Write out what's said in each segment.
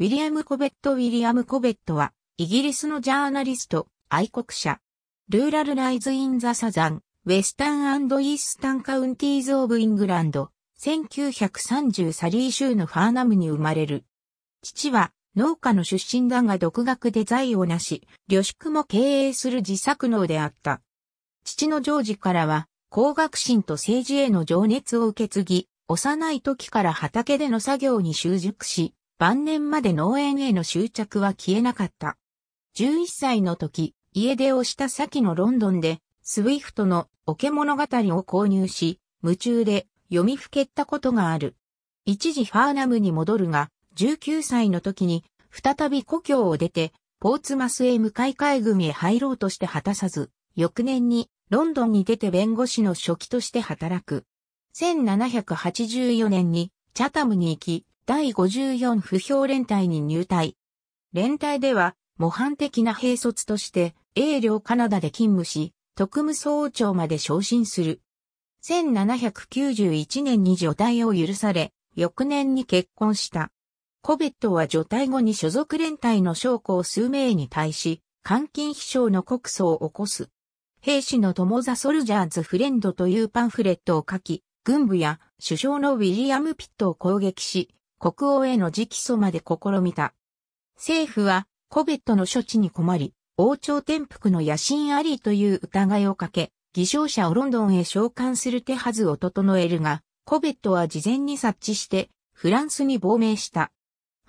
ウィリアム・コベット・ウィリアム・コベットは、イギリスのジャーナリスト、愛国者。ルーラル・ライズ・イン・ザ・サザン、ウェスタン・アンド・イースタン・カウンティーズ・オブ・イングランド、1930サリー州のファーナムに生まれる。父は農家の出身だが独学で財を成し、旅宿も経営する自作農であった。父のジョージからは、工学心と政治への情熱を受け継ぎ、幼い時から畑での作業に習熟し、晩年まで農園への執着は消えなかった。11歳の時、家出をした先のロンドンで、スウィフトのオケ物語を購入し、夢中で読みふけったことがある。一時ファーナムに戻るが、19歳の時に、再び故郷を出て、ポーツマスへ向かい海軍へ入ろうとして果たさず、翌年にロンドンに出て弁護士の初期として働く。1784年にチャタムに行き、第54不評連隊に入隊。連隊では、模範的な兵卒として、英領カナダで勤務し、特務総長まで昇進する。1791年に除隊を許され、翌年に結婚した。コベットは除隊後に所属連隊の将校数名に対し、監禁秘書の告訴を起こす。兵士の友ザ・ソルジャーズ・フレンドというパンフレットを書き、軍部や首相のウィリアム・ピットを攻撃し、国王への直訴まで試みた。政府は、コベットの処置に困り、王朝転覆の野心ありという疑いをかけ、偽証者をロンドンへ召喚する手はずを整えるが、コベットは事前に察知して、フランスに亡命した。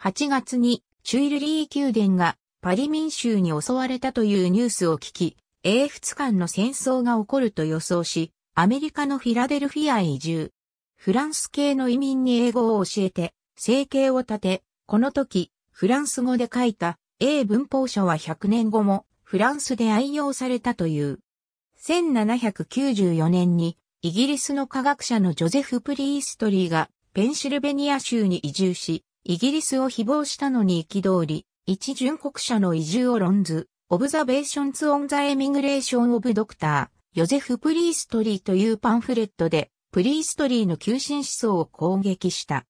8月に、チュイルリー宮殿がパリ民衆に襲われたというニュースを聞き、英仏間の戦争が起こると予想し、アメリカのフィラデルフィアへ移住。フランス系の移民に英語を教えて、生計を立て、この時、フランス語で書いた英文法書は100年後もフランスで愛用されたという。1794年にイギリスの科学者のジョゼフ・プリーストリーがペンシルベニア州に移住し、イギリスを誹謗したのに憤り、一巡国者の移住を論ず、オブザベーションツ・オン・ザ・エミグレーション・オブ・ドクター、ヨゼフ・プリーストリーというパンフレットで、プリーストリーの急進思想を攻撃した。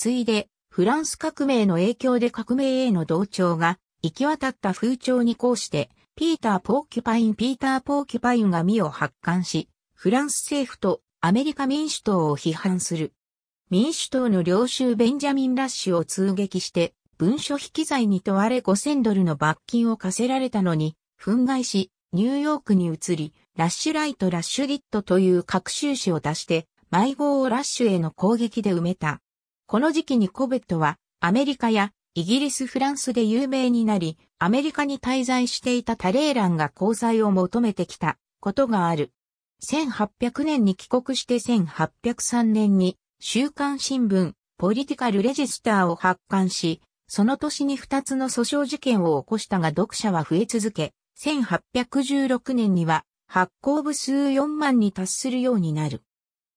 次いで、フランス革命の影響で革命への同調が行き渡った風潮にこうして、ピーター・ポーキュパイン・ピーター・ポーキュパインが身を発刊し、フランス政府とアメリカ民主党を批判する。民主党の領袖ベンジャミン・ラッシュを通撃して、文書引き罪に問われ5000ドルの罰金を課せられたのに、憤慨し、ニューヨークに移り、ラッシュライト・ラッシュリットという各州紙を出して、迷子をラッシュへの攻撃で埋めた。この時期にコベットはアメリカやイギリス・フランスで有名になり、アメリカに滞在していたタレーランが交際を求めてきたことがある。1800年に帰国して1803年に週刊新聞ポリティカル・レジスターを発刊し、その年に2つの訴訟事件を起こしたが読者は増え続け、1816年には発行部数4万に達するようになる。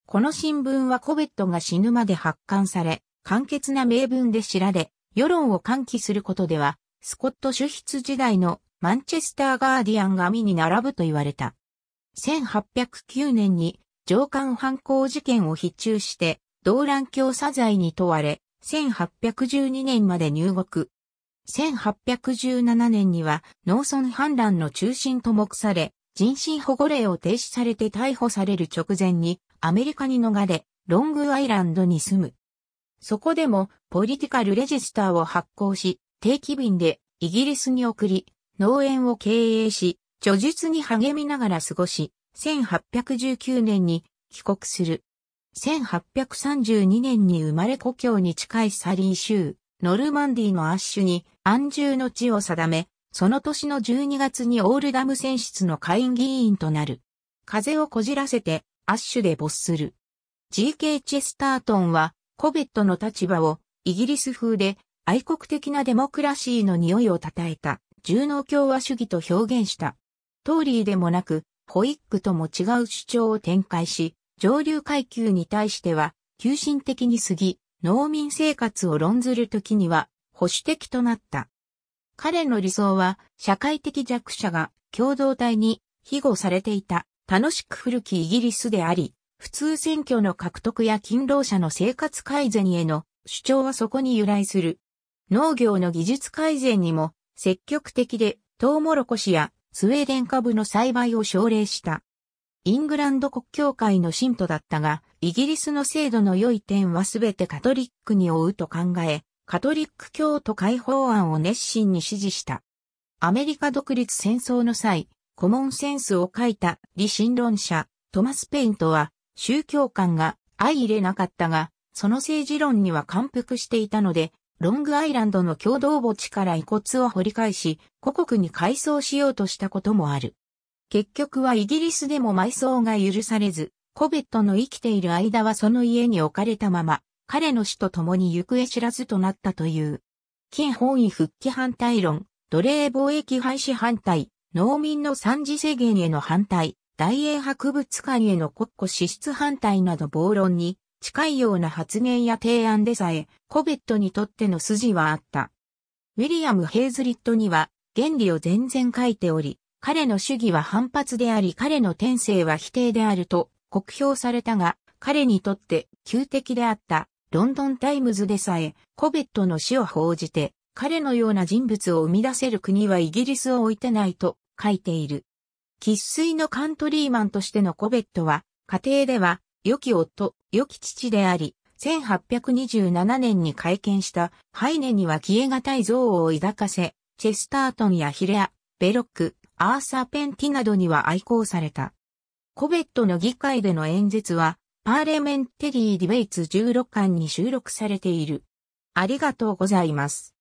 この新聞はコベットが死ぬまで発刊され、簡潔な名文で知られ、世論を喚起することでは、スコット主筆時代のマンチェスター・ガーディアンが身に並ぶと言われた。1809年に上官犯行事件を筆中して、動乱教謝罪に問われ、1812年まで入国。1817年には農村反乱の中心と目され、人身保護令を停止されて逮捕される直前にアメリカに逃れ、ロングアイランドに住む。そこでも、ポリティカルレジスターを発行し、定期便でイギリスに送り、農園を経営し、著述に励みながら過ごし、1819年に帰国する。1832年に生まれ故郷に近いサリー州、ノルマンディのアッシュに安住の地を定め、その年の12月にオールダム選出の会議員となる。風をこじらせてアッシュで没する。G.K. チェスタートンは、コベットの立場を、イギリス風で、愛国的なデモクラシーの匂いを称えた、重農共和主義と表現した。トーリーでもなく、ホイックとも違う主張を展開し、上流階級に対しては、急進的に過ぎ、農民生活を論ずるときには、保守的となった。彼の理想は、社会的弱者が共同体に庇護されていた楽しく古きイギリスであり、普通選挙の獲得や勤労者の生活改善への主張はそこに由来する。農業の技術改善にも積極的で、トウモロコシやスウェーデン株の栽培を奨励した。イングランド国教会の信徒だったが、イギリスの制度の良い点はすべてカトリックに負うと考え、カトリック教徒解放案を熱心に支持した。アメリカ独立戦争の際、コモンセンスを書いた理心論者トマス・ペイントは宗教観が相入れなかったが、その政治論には感服していたので、ロングアイランドの共同墓地から遺骨を掘り返し、故国に改装しようとしたこともある。結局はイギリスでも埋葬が許されず、コベットの生きている間はその家に置かれたまま、彼の死と共に行方知らずとなったという。金本位復帰反対論、奴隷貿易廃止反対、農民の三次制限への反対、大英博物館への国庫支出反対など暴論に近いような発言や提案でさえ、コベットにとっての筋はあった。ウィリアム・ヘイズリットには原理を全然書いており、彼の主義は反発であり彼の天性は否定であると酷評されたが、彼にとって旧敵であったロンドンタイムズでさえ、コベットの死を報じて、彼のような人物を生み出せる国はイギリスを置いてないと書いている。喫水のカントリーマンとしてのコベットは、家庭では、良き夫、良き父であり、1827年に会見したハイネには消え難い憎悪を抱かせ、チェスタートンやヒレア、ベロック、アーサー・ペンティなどには愛好された。コベットの議会での演説は、パーレメンテリー・ディベイツ16巻に収録されている。ありがとうございます。